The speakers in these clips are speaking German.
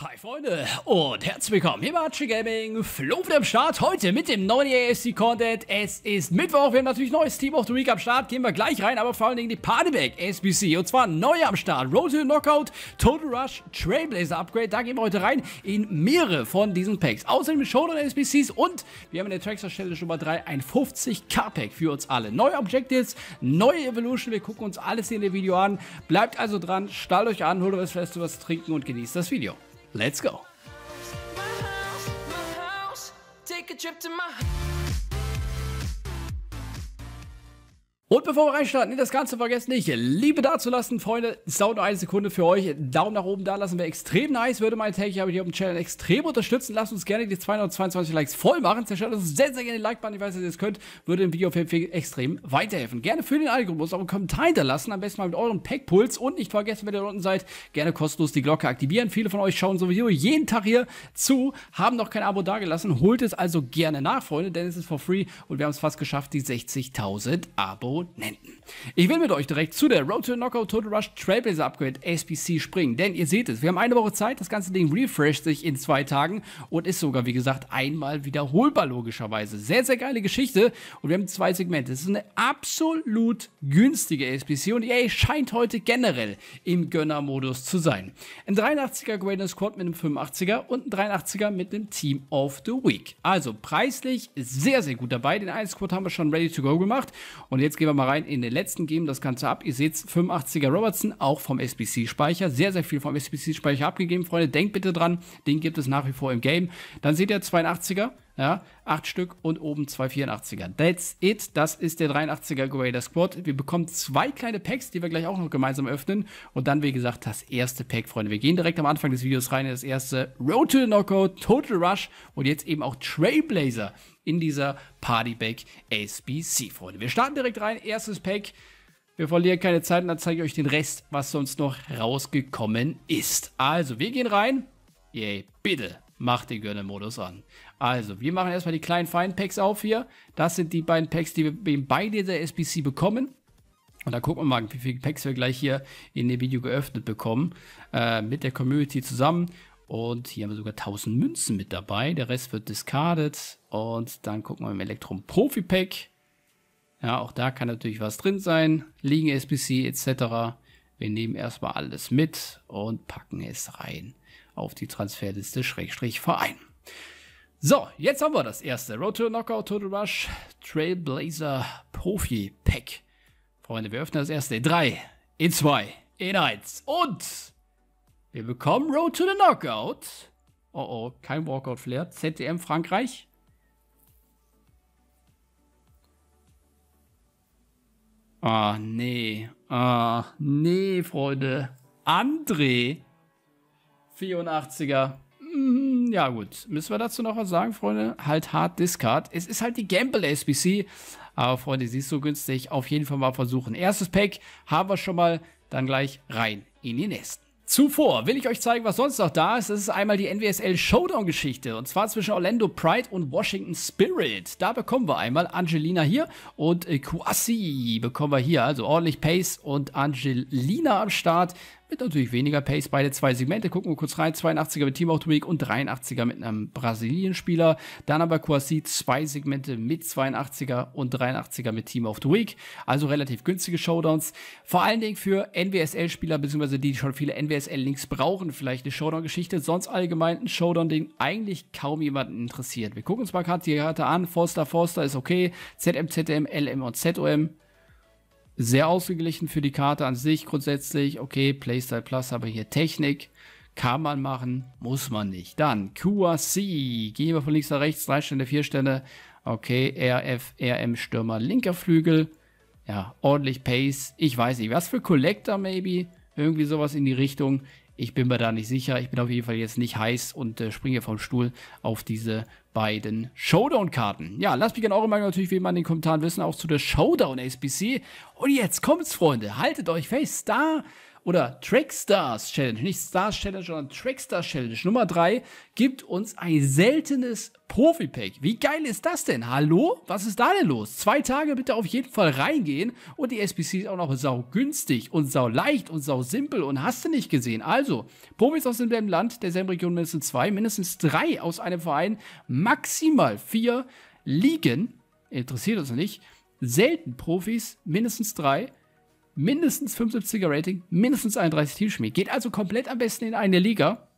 Hi Freunde und herzlich willkommen hier bei Archie Gaming, Flo wieder am Start, heute mit dem neuen AFC e Content, es ist Mittwoch, wir haben natürlich neues Team of the Week am Start, gehen wir gleich rein, aber vor allen Dingen die Partyback SBC und zwar neu am Start, Road to the Knockout, Total Rush, Trailblazer Upgrade, da gehen wir heute rein in mehrere von diesen Packs, außerdem Showdown SBCs und wir haben in der Trackster-Stelle Nummer 3 ein 50k Pack für uns alle, neue Objectives, neue Evolution, wir gucken uns alles hier in dem Video an, bleibt also dran, stallt euch an, holt euch was Festes, was trinken und genießt das Video. Let's go. Und bevor wir reinstarten in das Ganze, vergesst nicht, Liebe dazulassen, Freunde. Es dauert nur eine Sekunde für euch. Daumen nach oben da lassen wäre extrem nice. Würde meinen Tag hier auf dem Channel extrem unterstützen. Lasst uns gerne die 222 Likes voll machen. Zerstört uns sehr, sehr gerne den Like-Button. Ich weiß, dass ihr es das könnt. Würde dem Video auf extrem weiterhelfen. Gerne für den Algorithmus auch einen Kommentar hinterlassen. Am besten mal mit eurem Packpuls. Und nicht vergessen, wenn ihr unten seid, gerne kostenlos die Glocke aktivieren. Viele von euch schauen sowieso jeden Tag hier zu, haben noch kein Abo dagelassen. Holt es also gerne nach, Freunde, denn es ist for free. Und wir haben es fast geschafft, die 60.000 Abos Komponenten. Ich will mit euch direkt zu der Road to Knockout Total Rush Trailblazer Upgrade SPC springen, denn ihr seht es, wir haben eine Woche Zeit, das ganze Ding refresht sich in zwei Tagen und ist sogar, wie gesagt, einmal wiederholbar logischerweise. Sehr, sehr geile Geschichte und wir haben zwei Segmente. Es ist eine absolut günstige SPC und EA scheint heute generell im Gönnermodus zu sein. Ein 83er Greatness Squad mit einem 85er und ein 83er mit einem Team of the Week. Also preislich sehr, sehr gut dabei. Den einen Squad haben wir schon ready to go gemacht und jetzt gehen wir gehen wir mal rein in den letzten, geben das Ganze ab. Ihr seht 85er Robertson, auch vom SBC-Speicher. Sehr, sehr viel vom SBC-Speicher abgegeben, Freunde. Denkt bitte dran, den gibt es nach wie vor im Game. Dann seht ihr 82er. Ja, acht Stück und oben zwei 84er. That's it. Das ist der 83er Grader Squad. Wir bekommen zwei kleine Packs, die wir gleich auch noch gemeinsam öffnen. Und dann, wie gesagt, das erste Pack, Freunde. Wir gehen direkt am Anfang des Videos rein in das erste Road to the Knockout, Total Rush und jetzt eben auch Trailblazer in dieser Partyback SBC, Freunde. Wir starten direkt rein. Erstes Pack. Wir verlieren keine Zeit und dann zeige ich euch den Rest, was sonst noch rausgekommen ist. Also, wir gehen rein. Yay, bitte mach den Gönner-Modus an. Also, wir machen erstmal die kleinen feinen Packs auf hier. Das sind die beiden Packs, die wir bei dieser SBC bekommen. Und da gucken wir mal, wie viele Packs wir gleich hier in dem Video geöffnet bekommen. Äh, mit der Community zusammen. Und hier haben wir sogar 1000 Münzen mit dabei. Der Rest wird discarded. Und dann gucken wir im Elektron Profi Pack. Ja, auch da kann natürlich was drin sein. Liegen SBC etc. Wir nehmen erstmal alles mit und packen es rein auf die Transferliste Schrägstrich Verein. So, jetzt haben wir das erste. Road to Knockout, Total Rush, Trailblazer, Profi, Pack. Freunde, wir öffnen das erste in 3, in 2, in 1 und wir bekommen Road to the Knockout. Oh oh, kein Walkout-Flair. ZDM Frankreich. Ah, nee. Ah, nee, Freunde. André. 84er. Mm, ja gut, müssen wir dazu noch was sagen, Freunde? Halt hart Discard. Es ist halt die Gamble SBC. Aber Freunde, sie ist so günstig. Auf jeden Fall mal versuchen. Erstes Pack haben wir schon mal. Dann gleich rein in die nächsten. Zuvor will ich euch zeigen, was sonst noch da ist. Das ist einmal die NWSL Showdown-Geschichte. Und zwar zwischen Orlando Pride und Washington Spirit. Da bekommen wir einmal Angelina hier und äh, Kwasi bekommen wir hier. Also ordentlich Pace und Angelina am Start. Mit natürlich weniger Pace, beide zwei Segmente. Gucken wir kurz rein. 82er mit Team Automatik und 83er mit einem Brasilien-Spieler. Dann aber quasi zwei Segmente mit 82er und 83er mit Team of the Week. Also relativ günstige Showdowns. Vor allen Dingen für NWSL-Spieler, beziehungsweise die, die schon viele NWSL-Links brauchen, vielleicht eine Showdown-Geschichte. Sonst allgemein ein Showdown, den eigentlich kaum jemanden interessiert. Wir gucken uns mal gerade die Karte an. Forster, Forster ist okay. ZM, ZM, LM und ZOM sehr ausgeglichen für die Karte an sich grundsätzlich. Okay, Playstyle Plus, aber hier Technik. Kann man machen, muss man nicht. Dann QAC. gehen wir von links nach rechts, drei Stände, vier Stände. Okay, RF, RM Stürmer, linker Flügel. Ja, ordentlich Pace. Ich weiß nicht, was für Collector maybe. Irgendwie sowas in die Richtung. Ich bin mir da nicht sicher. Ich bin auf jeden Fall jetzt nicht heiß und äh, springe vom Stuhl auf diese beiden Showdown-Karten. Ja, lasst mich gerne eure Meinung natürlich wie immer in den Kommentaren wissen, auch zu der Showdown SBC. Und jetzt kommt's, Freunde. Haltet euch fest. Da oder Trackstars Challenge, nicht Stars Challenge, sondern Trackstars Challenge Nummer 3, gibt uns ein seltenes Profi-Pack. Wie geil ist das denn? Hallo? Was ist da denn los? Zwei Tage bitte auf jeden Fall reingehen und die SPC ist auch noch sau günstig und sau leicht und sau simpel und hast du nicht gesehen. Also, Profis aus demselben Land, derselben Region mindestens zwei, mindestens drei aus einem Verein, maximal vier liegen, interessiert uns nicht, selten Profis, mindestens drei mindestens 75er Rating, mindestens 31 Teamspiel. Geht also komplett am besten in eine Liga.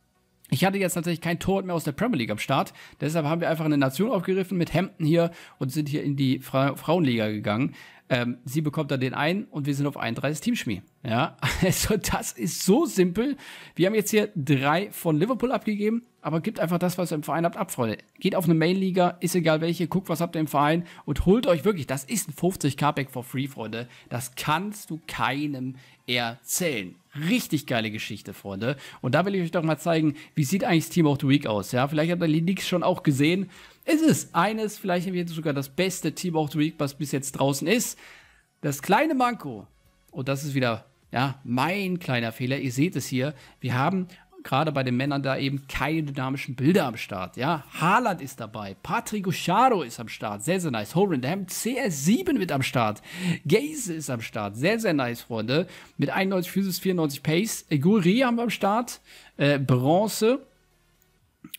Ich hatte jetzt tatsächlich kein Tor mehr aus der Premier League am Start. Deshalb haben wir einfach eine Nation aufgegriffen mit Hemden hier und sind hier in die Fra Frauenliga gegangen. Ähm, sie bekommt dann den einen und wir sind auf 31 Teamschmied. Ja, also das ist so simpel. Wir haben jetzt hier drei von Liverpool abgegeben, aber gebt einfach das, was ihr im Verein habt, ab, Freunde. Geht auf eine Mainliga, ist egal welche, guckt, was habt ihr im Verein und holt euch wirklich, das ist ein 50k-Pack for free, Freunde. Das kannst du keinem erzählen. Richtig geile Geschichte, Freunde. Und da will ich euch doch mal zeigen, wie sieht eigentlich das Team of the Week aus, ja? Vielleicht habt ihr die Leaks schon auch gesehen. Es ist eines, vielleicht haben wir jetzt sogar das beste Team of the Week, was bis jetzt draußen ist. Das kleine Manko, und das ist wieder ja, mein kleiner Fehler, ihr seht es hier, wir haben gerade bei den Männern da eben keine dynamischen Bilder am Start. Ja, Haaland ist dabei, Patrick Uscharo ist am Start, sehr, sehr nice. Horendam, CR7 mit am Start, Gaze ist am Start, sehr, sehr nice, Freunde. Mit 91 Physis, 94 Pace, Goury haben wir am Start, äh, Bronze,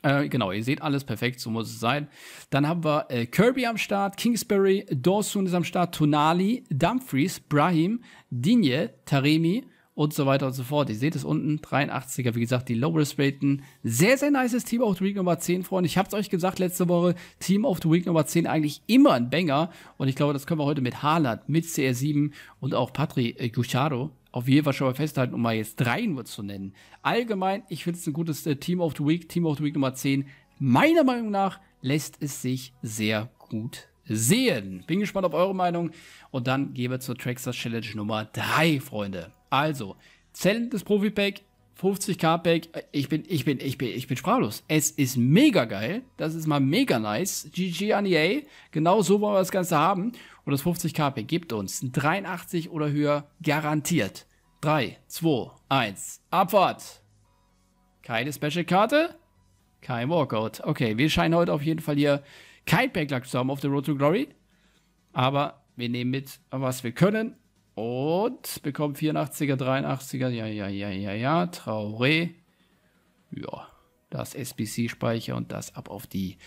äh, genau, ihr seht alles perfekt, so muss es sein. Dann haben wir äh, Kirby am Start, Kingsbury, Dawson ist am Start, Tonali, Dumfries, Brahim, Dinje, Taremi und so weiter und so fort. Ihr seht es unten, 83er, wie gesagt, die Lowest Raten. Sehr, sehr nices Team of the Week Nummer 10, Freunde. Ich hab's euch gesagt letzte Woche, Team of the Week Nummer 10 eigentlich immer ein Banger. Und ich glaube, das können wir heute mit Haaland, mit CR7 und auch Patri äh, Gucharo auf jeden Fall schon mal festhalten, um mal jetzt drei nur zu nennen. Allgemein, ich finde es ein gutes äh, Team of the Week, Team of the Week Nummer 10. Meiner Meinung nach lässt es sich sehr gut sehen. Bin gespannt auf eure Meinung. Und dann gehen wir zur Trackstars Challenge Nummer 3, Freunde. Also, Zellen des Profi-Pack, 50k Pack. Äh, ich bin, ich bin, ich bin, ich bin sprachlos. Es ist mega geil. Das ist mal mega nice. GG an EA. Genau so wollen wir das Ganze haben oder das 50 KP, gebt uns 83 oder höher garantiert. 3, 2, 1, Abfahrt! Keine Special-Karte? Kein Walkout. Okay, wir scheinen heute auf jeden Fall hier kein Backlack zu haben auf der Road to Glory. Aber wir nehmen mit, was wir können. Und bekommen 84er, 83er, ja, ja, ja, ja, ja, Traoré. Ja, das SBC-Speicher und das ab auf die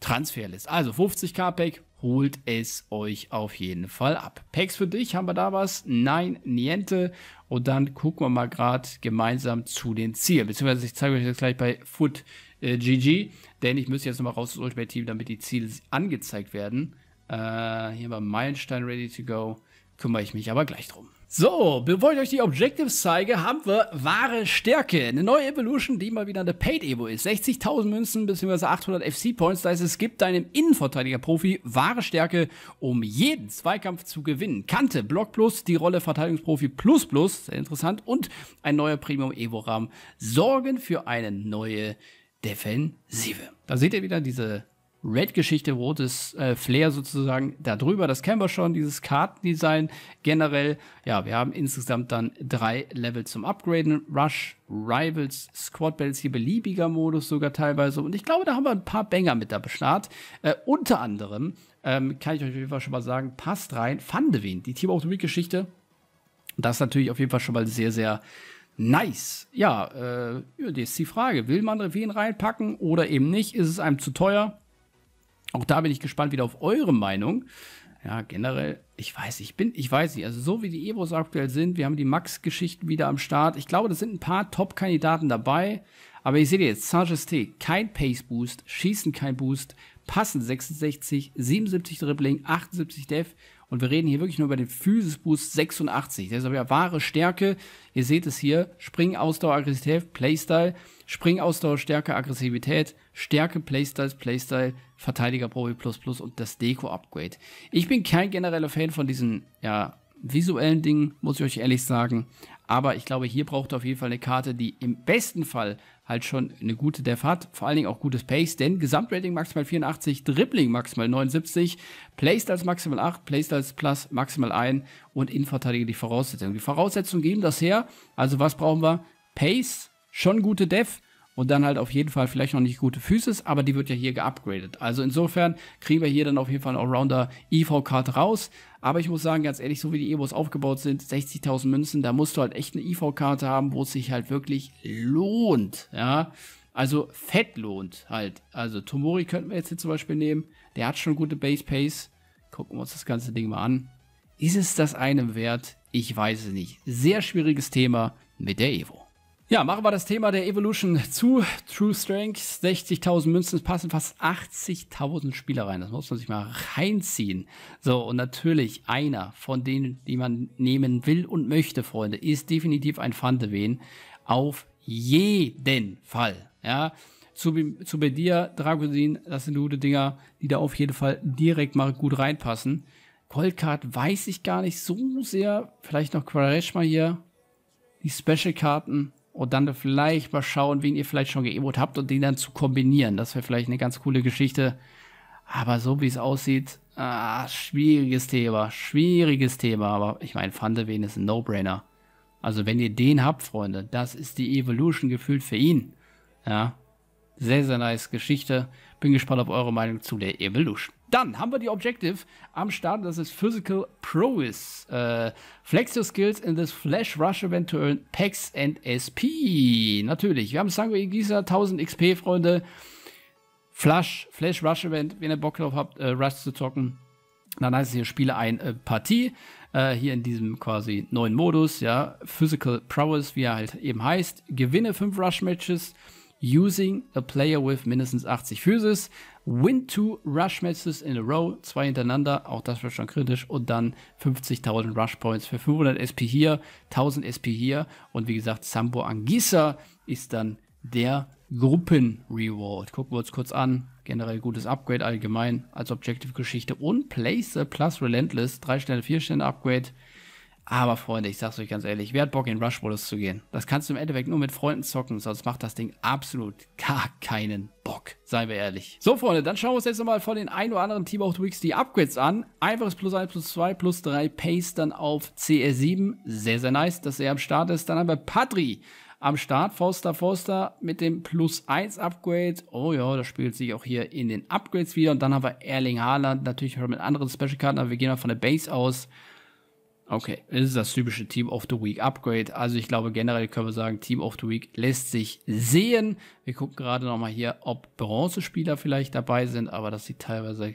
Transferlist. Also 50k Pack, holt es euch auf jeden Fall ab. Packs für dich, haben wir da was? Nein, niente. Und dann gucken wir mal gerade gemeinsam zu den Zielen. Beziehungsweise ich zeige euch das gleich bei Foot äh, GG, denn ich müsste jetzt nochmal raus ins Ultimate Team, damit die Ziele angezeigt werden. Äh, hier bei Meilenstein Ready to Go kümmere ich mich aber gleich drum. So, bevor ich euch die Objectives zeige, haben wir wahre Stärke. Eine neue Evolution, die mal wieder eine Paid-Evo ist. 60.000 Münzen bzw. 800 FC-Points. Das heißt, es gibt deinem Innenverteidiger-Profi wahre Stärke, um jeden Zweikampf zu gewinnen. Kante, Block Plus, die Rolle Verteidigungsprofi Plus Plus, sehr interessant. Und ein neuer Premium-Evo-Rahmen sorgen für eine neue Defensive. Da seht ihr wieder diese Red-Geschichte, rotes äh, Flair sozusagen darüber. Das kennen wir schon, dieses Kartendesign generell. Ja, wir haben insgesamt dann drei Level zum Upgraden. Rush, Rivals, Squad Battles, hier beliebiger Modus sogar teilweise. Und ich glaube, da haben wir ein paar Banger mit da bestart. Äh, unter anderem, ähm, kann ich euch auf jeden Fall schon mal sagen, passt rein, Fandewin, die Team of the Week-Geschichte. Das ist natürlich auf jeden Fall schon mal sehr, sehr Nice. Ja, äh, das ist die Frage. Will man Revien reinpacken oder eben nicht? Ist es einem zu teuer? Auch da bin ich gespannt wieder auf eure Meinung. Ja, generell, ich weiß, ich bin, ich weiß nicht, also so wie die Ebros aktuell sind, wir haben die Max-Geschichten wieder am Start. Ich glaube, das sind ein paar Top-Kandidaten dabei. Aber ich sehe jetzt, Sanchez T, kein Pace-Boost, Schießen kein Boost, Passen 66, 77 Dribbling, 78 Def und wir reden hier wirklich nur über den Physis Boost 86. Das ist aber ja wahre Stärke. Ihr seht es hier. Spring, Ausdauer, Aggressivität, Playstyle. Spring, Ausdauer, Stärke, Aggressivität. Stärke, Playstyles, Playstyle. Verteidiger Pro B++ und das Deko-Upgrade. Ich bin kein genereller Fan von diesen ja, visuellen Dingen, muss ich euch ehrlich sagen. Aber ich glaube, hier braucht ihr auf jeden Fall eine Karte, die im besten Fall halt schon eine gute Def hat. Vor allen Dingen auch gutes Pace, denn Gesamtrating maximal 84, Dribbling maximal 79, Playstyles maximal 8, Playstyles plus maximal 1 und Innenverteidiger die Voraussetzungen. Die Voraussetzungen geben das her. Also was brauchen wir? Pace, schon gute Def, und dann halt auf jeden Fall vielleicht noch nicht gute Physis, aber die wird ja hier geupgradet. Also insofern kriegen wir hier dann auf jeden Fall einen Allrounder IV-Card e raus. Aber ich muss sagen, ganz ehrlich, so wie die Evos aufgebaut sind, 60.000 Münzen, da musst du halt echt eine IV-Karte e haben, wo es sich halt wirklich lohnt, ja. Also fett lohnt halt. Also Tomori könnten wir jetzt hier zum Beispiel nehmen. Der hat schon gute Base Pace. Gucken wir uns das ganze Ding mal an. Ist es das einem wert? Ich weiß es nicht. Sehr schwieriges Thema mit der Evo. Ja, machen wir das Thema der Evolution zu. True Strength, 60.000 Münzen, es passen fast 80.000 Spieler rein. Das muss man sich mal reinziehen. So, und natürlich einer von denen, die man nehmen will und möchte, Freunde, ist definitiv ein Fandewen. Auf jeden Fall. Ja, zu, zu Bedir, Dragosin, das sind gute Dinger, die da auf jeden Fall direkt mal gut reinpassen. Goldcard weiß ich gar nicht so sehr. Vielleicht noch Quareshma hier. Die Special-Karten und dann vielleicht mal schauen, wen ihr vielleicht schon geemot habt und den dann zu kombinieren. Das wäre vielleicht eine ganz coole Geschichte. Aber so wie es aussieht, ah, schwieriges Thema, schwieriges Thema. Aber ich meine, Fandewin ist ein No-Brainer. Also wenn ihr den habt, Freunde, das ist die Evolution gefühlt für ihn. Ja, sehr, sehr nice Geschichte. Bin gespannt auf eure Meinung zu der Evolution. Dann haben wir die Objective am Start. Das ist Physical Prowess. Äh, flex your skills in this Flash Rush Event to earn Packs and SP. Natürlich. Wir haben Sangue Igisa, 1000 XP, Freunde. Flash, Flash Rush Event, wenn ihr Bock drauf habt, äh, Rush zu zocken. Dann heißt es hier, spiele ein äh, Partie. Äh, hier in diesem quasi neuen Modus, ja. Physical Prowess, wie er halt eben heißt. Gewinne 5 Rush Matches using a player with mindestens 80 Physis. Win two Rush Matches in a row, zwei hintereinander, auch das wird schon kritisch. Und dann 50.000 Rush Points für 500 SP hier, 1000 SP hier. Und wie gesagt, Sambo Angisa ist dann der Gruppen-Reward. Gucken wir uns kurz an. Generell gutes Upgrade allgemein als Objective-Geschichte. Und Place plus Relentless, drei Sterne, vier Sterne Upgrade. Aber Freunde, ich sag's euch ganz ehrlich, wer hat Bock in Rush-Modus zu gehen? Das kannst du im Endeffekt nur mit Freunden zocken, sonst macht das Ding absolut gar keinen Bock. Seien wir ehrlich. So, Freunde, dann schauen wir uns jetzt nochmal von den ein oder anderen Team of the Weeks die Upgrades an. Einfaches plus 1 plus 2 plus 3 Pace dann auf CR7. Sehr, sehr nice, dass er am Start ist. Dann haben wir Padri am Start. Forster Forster mit dem Plus 1 Upgrade. Oh ja, das spielt sich auch hier in den Upgrades wieder. Und dann haben wir Erling Haaland natürlich mit anderen Special-Karten, aber wir gehen mal von der Base aus. Okay, es ist das typische Team of the Week Upgrade. Also ich glaube generell können wir sagen, Team of the Week lässt sich sehen. Wir gucken gerade nochmal hier, ob Bronzespieler vielleicht dabei sind, aber das sieht teilweise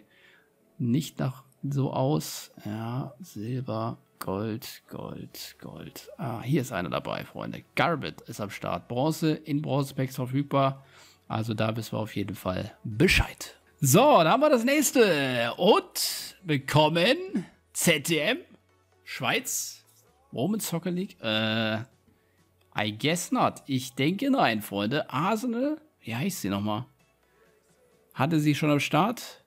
nicht nach so aus. Ja, Silber, Gold, Gold, Gold. Ah, hier ist einer dabei, Freunde. Garbett ist am Start. Bronze in Bronze Packs verfügbar. Also da wissen wir auf jeden Fall Bescheid. So, da haben wir das nächste und bekommen ZDM Schweiz? Roman Soccer League? Äh, I guess not. Ich denke nein, Freunde. Arsenal? Wie heißt sie nochmal? Hatte sie schon am Start?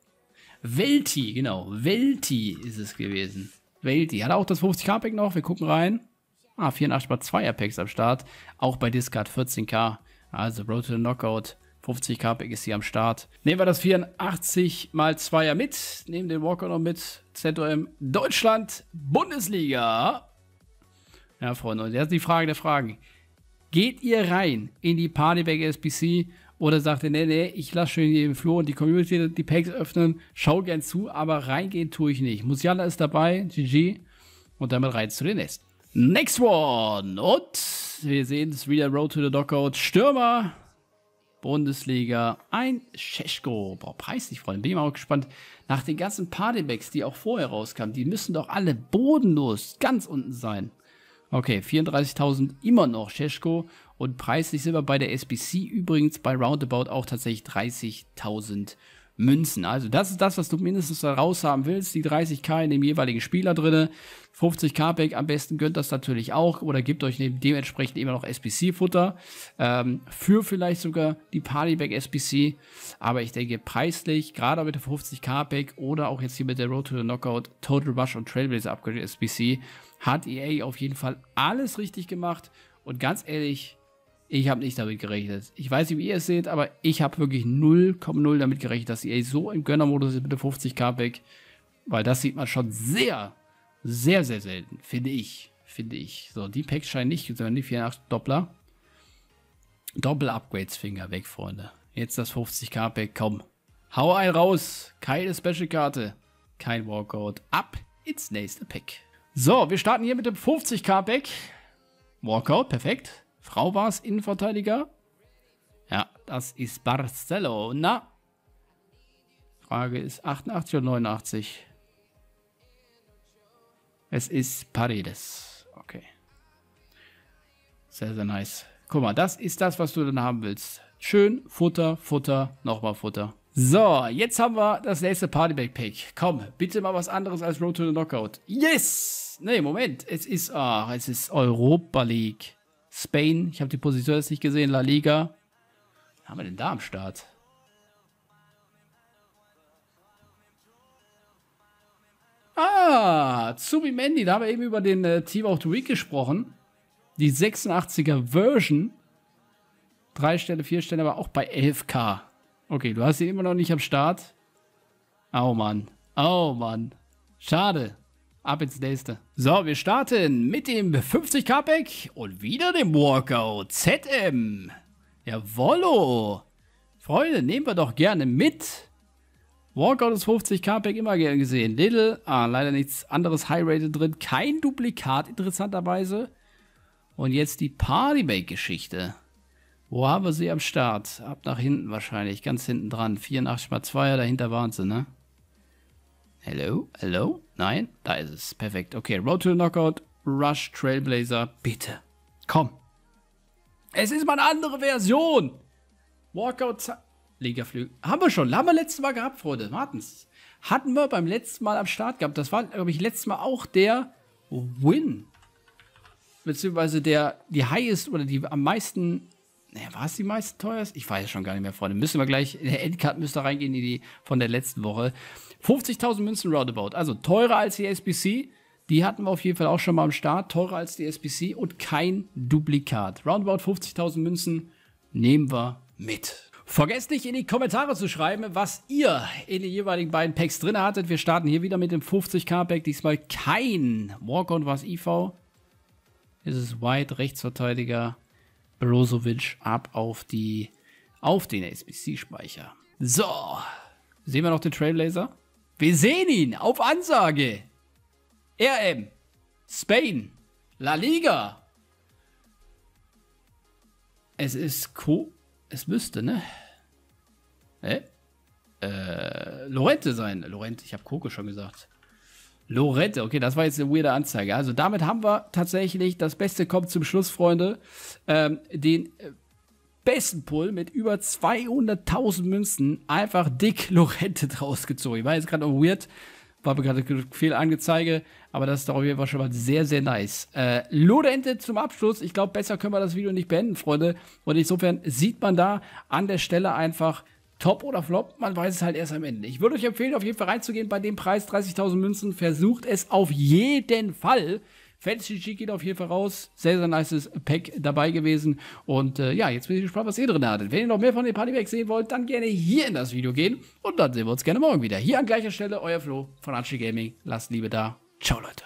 Welti, genau. Welti ist es gewesen. Welti. Hat auch das 50k-Pack noch. Wir gucken rein. Ah, 84 mal 2er am Start. Auch bei Discard 14k. Also Road to the Knockout. 50k Pack ist hier am Start. Nehmen wir das 84 mal 2er mit, nehmen den Walker noch mit. ZOM Deutschland Bundesliga. Ja, Freunde, und jetzt die Frage der Fragen. Geht ihr rein in die Partybag SBC oder sagt ihr, nee, nee, ich lasse schön hier im Flur und die Community die Packs öffnen, schau gern zu, aber reingehen tue ich nicht. Musiala ist dabei, GG und damit rein zu den nächsten. Next one und wir sehen es wieder Road to the Dockout. Stürmer Bundesliga. Ein Scheschko. Boah, preislich, Freunde. Bin ich mal gespannt. Nach den ganzen Partybacks, die auch vorher rauskamen, die müssen doch alle bodenlos ganz unten sein. Okay, 34.000 immer noch Scheschko. Und preislich sind wir bei der SBC übrigens bei Roundabout auch tatsächlich 30.000 Euro. Münzen. Also das ist das, was du mindestens da raus haben willst. Die 30k in dem jeweiligen Spieler drin. 50k Pack am besten gönnt das natürlich auch oder gebt euch dementsprechend immer noch SPC-Futter. Ähm, für vielleicht sogar die Partyback SPC. Aber ich denke, preislich, gerade mit der 50k Pack oder auch jetzt hier mit der Road to the Knockout, Total Rush und Trailblazer Upgrade SPC, hat EA auf jeden Fall alles richtig gemacht. Und ganz ehrlich, ich habe nicht damit gerechnet. Ich weiß nicht, wie ihr es seht, aber ich habe wirklich 0,0 damit gerechnet, dass ihr so im Gönnermodus ist mit der 50k weg. Weil das sieht man schon sehr, sehr, sehr selten, finde ich. Finde ich. So, die Packs scheinen nicht, sondern die 48 Doppler. Doppel-Upgrades Finger weg, Freunde. Jetzt das 50k Pack, komm. Hau ein raus. Keine Special-Karte. Kein Walkout. Ab ins nächste Pack. So, wir starten hier mit dem 50k Pack. Walkout, perfekt. Frau war es, Innenverteidiger. Ja, das ist Barcelona. Frage ist 88 oder 89? Es ist Paredes. Okay. Sehr, sehr nice. Guck mal, das ist das, was du dann haben willst. Schön Futter, Futter, nochmal Futter. So, jetzt haben wir das nächste Party-Backpack. Komm, bitte mal was anderes als Road to the Knockout. Yes! Nee, Moment. Es ist, ach, es ist Europa League. Spain, ich habe die Position jetzt nicht gesehen, La Liga. Was haben wir denn da am Start? Ah, Zubi Mandy, da haben wir eben über den äh, Team of the Week gesprochen. Die 86er Version. Drei Stelle, vier Stelle, aber auch bei 11k. Okay, du hast ihn immer noch nicht am Start. Oh Mann. Oh Mann. Schade. Ab ins nächste. So, wir starten mit dem 50k-Pack und wieder dem Walkout ZM. Jawollo. Freunde, nehmen wir doch gerne mit. Walkout ist 50k-Pack immer gern gesehen. Little, ah, leider nichts anderes High-Rated drin. Kein Duplikat, interessanterweise. Und jetzt die Party-Bake-Geschichte. Wo haben wir sie am Start? Ab nach hinten wahrscheinlich, ganz hinten dran. 84 x 2er, dahinter waren sie, ne? Hello? Hello? Nein? Da ist es. Perfekt. Okay, Road to the Knockout, Rush, Trailblazer. Bitte. Komm. Es ist mal eine andere Version. Walkout. liga Ligaflügel. Haben wir schon. Haben wir letztes Mal gehabt, Freunde. Wartens. Hatten wir beim letzten Mal am Start gehabt. Das war, glaube ich, letztes Mal auch der Win. Beziehungsweise der, die highest oder die am meisten naja, war es die meist teuerste? Ich weiß schon gar nicht mehr, Freunde. Müssen wir gleich, in der Endcard müsste reingehen, die, die von der letzten Woche. 50.000 Münzen Roundabout. Also teurer als die SBC. Die hatten wir auf jeden Fall auch schon mal am Start. Teurer als die SBC und kein Duplikat. Roundabout 50.000 Münzen nehmen wir mit. Vergesst nicht in die Kommentare zu schreiben, was ihr in den jeweiligen beiden Packs drin hattet. Wir starten hier wieder mit dem 50k Pack. Diesmal kein Walk-On, was IV. Es ist White, Rechtsverteidiger, Brozovic ab auf die auf den SBC-Speicher. So, sehen wir noch den Trailblazer? Wir sehen ihn auf Ansage. RM, Spain, La Liga. Es ist Co. Es müsste, ne? Hä? Äh, Lorente sein. Lorente, ich habe Coco schon gesagt. Lorette, okay, das war jetzt eine weirde Anzeige. Also damit haben wir tatsächlich, das Beste kommt zum Schluss, Freunde, ähm, den äh, besten Pull mit über 200.000 Münzen einfach dick Lorette draus gezogen. Ich war jetzt gerade auch weird, war mir gerade viel Angezeige, aber das ist doch auf jeden Fall schon mal sehr, sehr nice. Äh, Lorente zum Abschluss. Ich glaube, besser können wir das Video nicht beenden, Freunde. Und insofern sieht man da an der Stelle einfach, Top oder Flop, man weiß es halt erst am Ende. Ich würde euch empfehlen, auf jeden Fall reinzugehen bei dem Preis 30.000 Münzen. Versucht es auf jeden Fall. Fantasy Chic geht auf jeden Fall raus. Sehr, sehr nice Pack dabei gewesen. Und äh, ja, jetzt bin ich gespannt, was ihr drin hattet. Wenn ihr noch mehr von den Partybags sehen wollt, dann gerne hier in das Video gehen. Und dann sehen wir uns gerne morgen wieder. Hier an gleicher Stelle, euer Flo von Archie Gaming. Lasst Liebe da. Ciao, Leute.